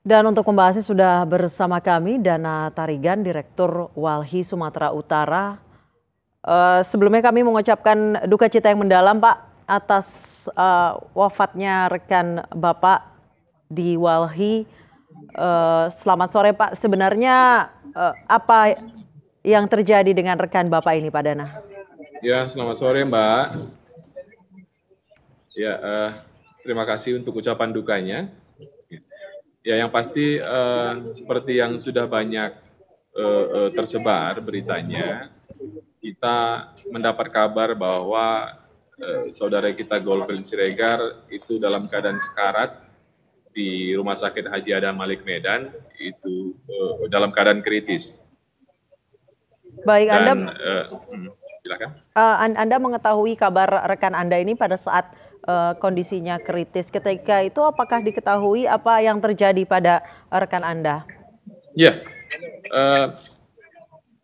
Dan untuk membahasnya sudah bersama kami Dana Tarigan, Direktur Walhi Sumatera Utara. Uh, sebelumnya kami mengucapkan duka cita yang mendalam Pak atas uh, wafatnya rekan Bapak di Walhi. Uh, selamat sore Pak. Sebenarnya uh, apa yang terjadi dengan rekan Bapak ini Pak Dana? Ya, selamat sore Mbak. Ya, uh, terima kasih untuk ucapan dukanya Ya, yang pasti uh, seperti yang sudah banyak uh, uh, tersebar beritanya, kita mendapat kabar bahwa uh, saudara kita Golvin Siregar itu dalam keadaan sekarat di Rumah Sakit Haji Adam Malik Medan itu uh, dalam keadaan kritis. Baik, Dan, Anda uh, hmm, silakan. Uh, anda mengetahui kabar rekan Anda ini pada saat uh, kondisinya kritis. Ketika itu apakah diketahui apa yang terjadi pada rekan Anda? Ya, uh,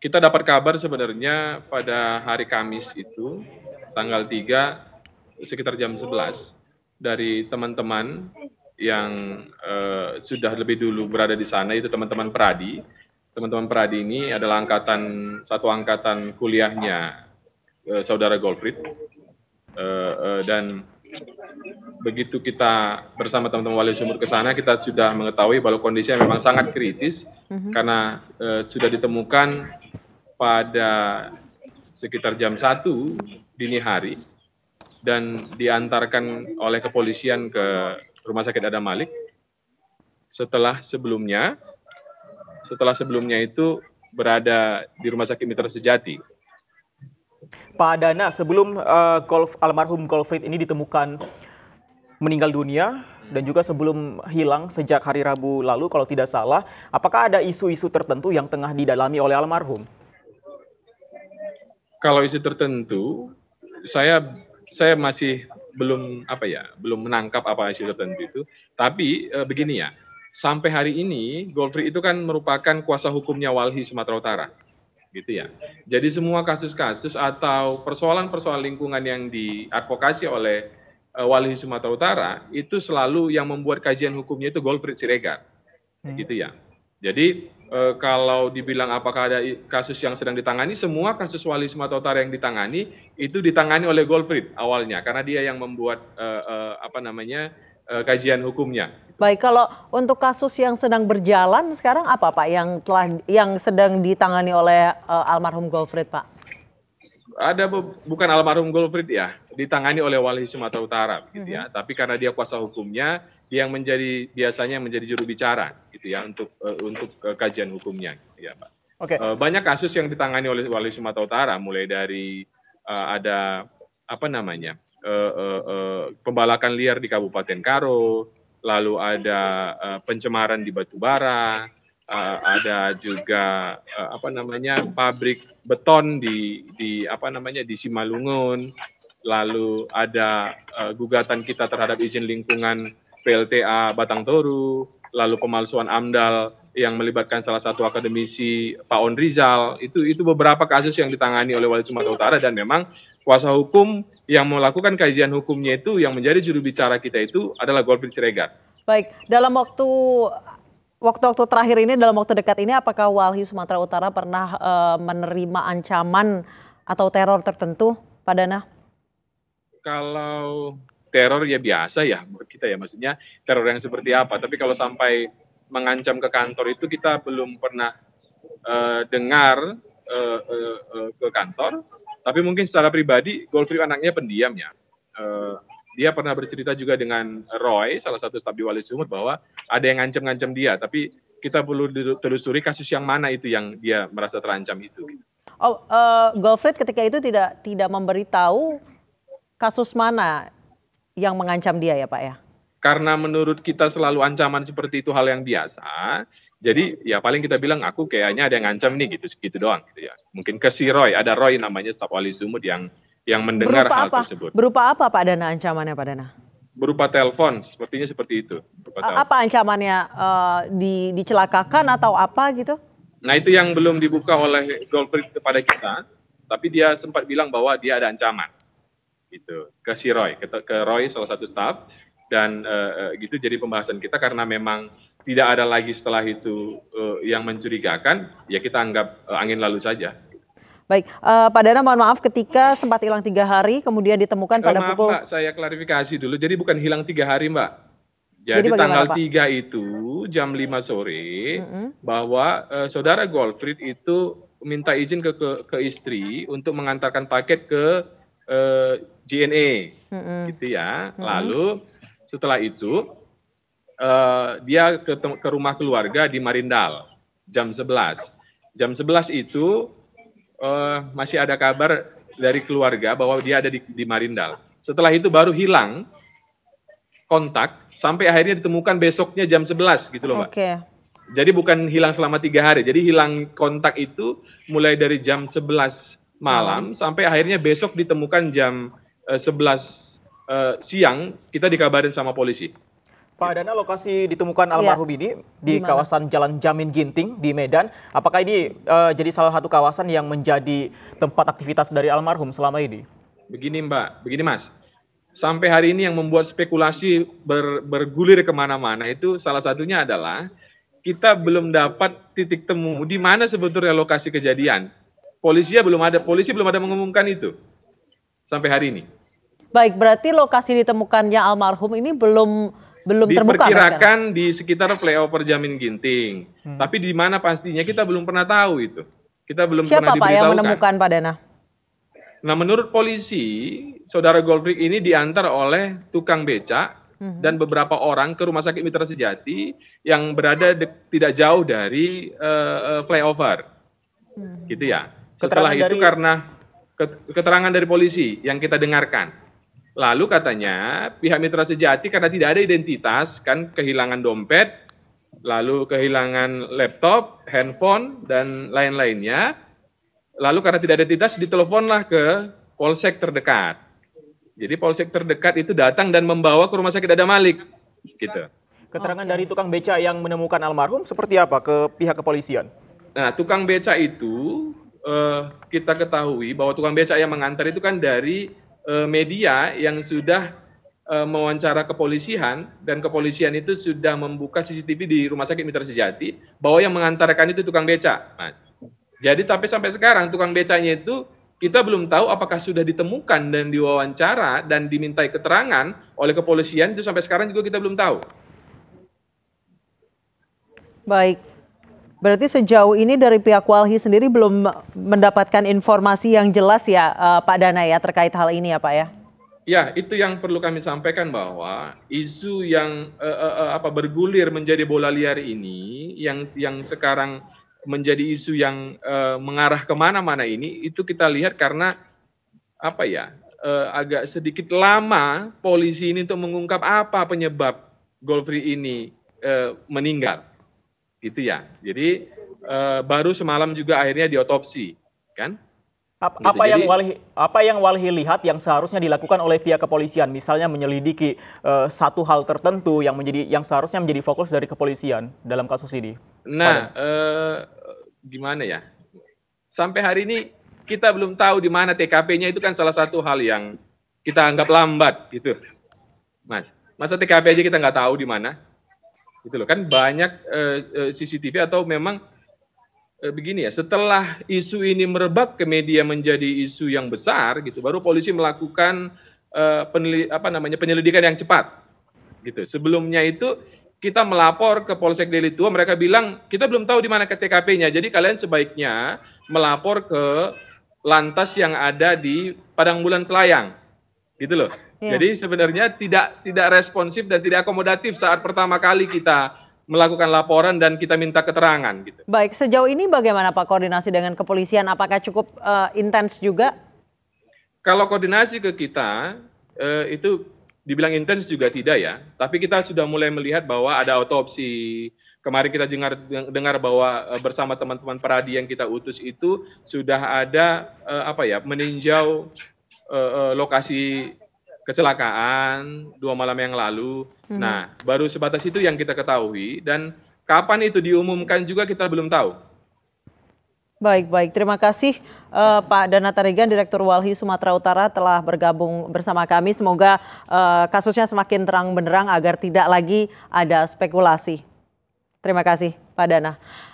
kita dapat kabar sebenarnya pada hari Kamis itu, tanggal 3, sekitar jam 11, dari teman-teman yang uh, sudah lebih dulu berada di sana, itu teman-teman Pradi. Teman-teman Pradi ini adalah angkatan satu angkatan kuliahnya saudara Goldfried dan begitu kita bersama teman-teman wali sumur ke sana kita sudah mengetahui bahwa kondisinya memang sangat kritis mm-hmm. karena eh, sudah ditemukan pada sekitar jam 1 dini hari dan diantarkan oleh kepolisian ke Rumah Sakit Adam Malik. Setelah sebelumnya setelah sebelumnya itu berada di Rumah Sakit Mitra Sejati Pak Dana, sebelum uh, golf, almarhum Golfrid ini ditemukan meninggal dunia dan juga sebelum hilang sejak hari Rabu lalu kalau tidak salah, apakah ada isu-isu tertentu yang tengah didalami oleh almarhum? Kalau isu tertentu, saya saya masih belum apa ya, belum menangkap apa isu tertentu itu. Tapi e, begini ya, sampai hari ini Golfri itu kan merupakan kuasa hukumnya Walhi Sumatera Utara gitu ya. Jadi semua kasus-kasus atau persoalan-persoalan lingkungan yang diadvokasi oleh uh, eh, Wali Sumatera Utara itu selalu yang membuat kajian hukumnya itu Goldfried Siregar, hmm. gitu ya. Jadi e, kalau dibilang apakah ada kasus yang sedang ditangani, semua kasus Wali Sumatera Utara yang ditangani itu ditangani oleh Goldfried awalnya karena dia yang membuat e, e, apa namanya uh, kajian hukumnya. Baik, kalau untuk kasus yang sedang berjalan sekarang apa Pak yang telah yang sedang ditangani oleh uh, almarhum Goldfried Pak? Ada bukan almarhum Goldfried ya, ditangani oleh Wali Sumatera Utara gitu ya. Mhm. Tapi karena dia kuasa hukumnya, dia yang menjadi biasanya menjadi juru bicara gitu ya untuk uh, untuk uh, kajian hukumnya gitu ya, Pak. Oke. Okay. Uh, banyak kasus yang ditangani oleh Wali Sumatera Utara mulai dari uh, ada apa namanya? uh, uh, pembalakan liar di Kabupaten Karo, lalu ada uh, pencemaran di Batubara, uh, ada juga uh, apa namanya pabrik beton di di apa namanya di Simalungun, lalu ada uh, gugatan kita terhadap izin lingkungan PLTA Batang Toru, lalu pemalsuan AMDAL yang melibatkan salah satu akademisi Pak On Rizal itu itu beberapa kasus yang ditangani oleh Wali Sumatera Utara dan memang kuasa hukum yang melakukan kajian hukumnya itu yang menjadi juru bicara kita itu adalah Golpin Siregar. Baik, dalam waktu waktu-waktu terakhir ini dalam waktu dekat ini apakah Walhi Sumatera Utara pernah e, menerima ancaman atau teror tertentu Pak Dana? Kalau teror ya biasa ya menurut kita ya maksudnya teror yang seperti apa tapi kalau sampai mengancam ke kantor itu kita belum pernah uh, dengar uh, uh, uh, ke kantor tapi mungkin secara pribadi Goldfrey anaknya pendiam ya uh, dia pernah bercerita juga dengan Roy salah satu staf di Wali Sumut bahwa ada yang ngancam-ngancam dia tapi kita perlu telusuri kasus yang mana itu yang dia merasa terancam itu. Oh, uh, Goldfrey ketika itu tidak tidak memberitahu kasus mana yang mengancam dia ya Pak ya? Karena menurut kita selalu ancaman seperti itu hal yang biasa, jadi ya paling kita bilang aku kayaknya ada yang ngancam nih gitu segitu doang gitu ya. Mungkin ke si Roy, ada Roy namanya staf wali Sumut yang yang mendengar berupa hal apa? tersebut. Berupa apa Pak Dana ancamannya Pak Dana? Berupa telepon, sepertinya seperti itu. Berupa apa ancamannya uh, di, dicelakakan atau apa gitu? Nah itu yang belum dibuka oleh Golkar kepada kita, tapi dia sempat bilang bahwa dia ada ancaman gitu ke si Roy ke, ke Roy salah satu staff dan uh, gitu jadi pembahasan kita karena memang tidak ada lagi setelah itu uh, yang mencurigakan ya kita anggap uh, angin lalu saja. Baik, uh, Pak Dana mohon maaf ketika sempat hilang tiga hari kemudian ditemukan pada maaf, pukul. Pak, saya klarifikasi dulu. Jadi bukan hilang tiga hari, Mbak. Jadi, Jadi tanggal Pak? 3 itu jam 5 sore mm -hmm. bahwa uh, saudara Goldfried itu minta izin ke, ke ke istri untuk mengantarkan paket ke DNA, eh, GNA mm-hmm. gitu ya. Lalu setelah itu uh, dia ke, ke rumah keluarga di Marindal jam 11. Jam 11 itu uh, masih ada kabar dari keluarga bahwa dia ada di, di Marindal. Setelah itu baru hilang kontak sampai akhirnya ditemukan besoknya jam 11 gitu loh, Mbak. Okay. Jadi bukan hilang selama tiga hari. Jadi hilang kontak itu mulai dari jam 11 malam sampai akhirnya besok ditemukan jam uh, 11 uh, siang kita dikabarin sama polisi. Pak Dana, lokasi ditemukan almarhum ya. ini di Dimana? kawasan Jalan Jamin Ginting di Medan. Apakah ini uh, jadi salah satu kawasan yang menjadi tempat aktivitas dari almarhum selama ini? Begini Mbak, begini Mas. Sampai hari ini yang membuat spekulasi ber, bergulir kemana-mana itu salah satunya adalah kita belum dapat titik temu di mana sebetulnya lokasi kejadian polisi belum ada polisi belum ada mengumumkan itu sampai hari ini. Baik, berarti lokasi ditemukannya almarhum ini belum belum terbuka. Diperkirakan di sekitar flyover Jamin Ginting. Hmm. Tapi di mana pastinya kita belum pernah tahu itu. Kita belum Siapa pernah Pak yang menemukan Pak Dana? Nah, menurut polisi, saudara Goldrick ini diantar oleh tukang becak hmm. dan beberapa orang ke Rumah Sakit Mitra Sejati yang berada tidak jauh dari uh, flyover. Hmm. Gitu ya. Setelah itu dari... karena keterangan dari polisi yang kita dengarkan. Lalu katanya pihak mitra sejati karena tidak ada identitas kan kehilangan dompet, lalu kehilangan laptop, handphone dan lain-lainnya. Lalu karena tidak ada identitas diteleponlah ke polsek terdekat. Jadi polsek terdekat itu datang dan membawa ke rumah sakit ada Malik gitu. Keterangan okay. dari tukang beca yang menemukan almarhum seperti apa ke pihak kepolisian? Nah, tukang beca itu uh, kita ketahui bahwa tukang beca yang mengantar itu kan dari uh, media yang sudah uh, mewawancara kepolisian dan kepolisian itu sudah membuka CCTV di Rumah Sakit Mitra Sejati bahwa yang mengantarkan itu tukang beca, Mas. Jadi tapi sampai sekarang tukang becanya itu kita belum tahu apakah sudah ditemukan dan diwawancara dan dimintai keterangan oleh kepolisian itu sampai sekarang juga kita belum tahu. Baik, Berarti sejauh ini dari pihak Walhi sendiri belum mendapatkan informasi yang jelas ya eh, Pak Dana ya terkait hal ini ya Pak ya? Ya, itu yang perlu kami sampaikan bahwa isu yang uh, uh, apa bergulir menjadi bola liar ini, yang yang sekarang menjadi isu yang uh, mengarah kemana-mana ini, itu kita lihat karena apa ya uh, agak sedikit lama polisi ini untuk mengungkap apa penyebab Golfri ini uh, meninggal. Itu ya. Jadi uh, baru semalam juga akhirnya diotopsi, kan? Apa, gitu. apa Jadi, yang Walhi apa yang Walhi lihat yang seharusnya dilakukan oleh pihak kepolisian, misalnya menyelidiki uh, satu hal tertentu yang menjadi yang seharusnya menjadi fokus dari kepolisian dalam kasus ini. Nah, uh, gimana ya? Sampai hari ini kita belum tahu di mana TKP-nya itu kan salah satu hal yang kita anggap lambat gitu, Mas. Masa TKP aja kita nggak tahu di mana? gitu loh kan banyak uh, eh, eh, CCTV atau memang uh, begini ya setelah isu ini merebak ke media menjadi isu yang besar gitu baru polisi melakukan uh, peneli, apa namanya penyelidikan yang cepat gitu sebelumnya itu kita melapor ke Polsek Deli Tua mereka bilang kita belum tahu di mana TKP-nya jadi kalian sebaiknya melapor ke lantas yang ada di Padang Bulan Selayang gitu loh Iya. Jadi sebenarnya tidak tidak responsif dan tidak akomodatif saat pertama kali kita melakukan laporan dan kita minta keterangan gitu. Baik, sejauh ini bagaimana Pak koordinasi dengan kepolisian apakah cukup uh, intens juga? Kalau koordinasi ke kita uh, itu dibilang intens juga tidak ya, tapi kita sudah mulai melihat bahwa ada otopsi Kemarin kita dengar dengar bahwa eh, bersama teman-teman peradi yang kita utus itu sudah ada uh, apa ya, meninjau uh, lokasi kecelakaan dua malam yang lalu. Hmm. Nah, baru sebatas itu yang kita ketahui dan kapan itu diumumkan juga kita belum tahu. Baik, baik. Terima kasih uh, Pak Dana Tarigan, Direktur Walhi Sumatera Utara telah bergabung bersama kami. Semoga uh, kasusnya semakin terang benderang agar tidak lagi ada spekulasi. Terima kasih Pak Dana.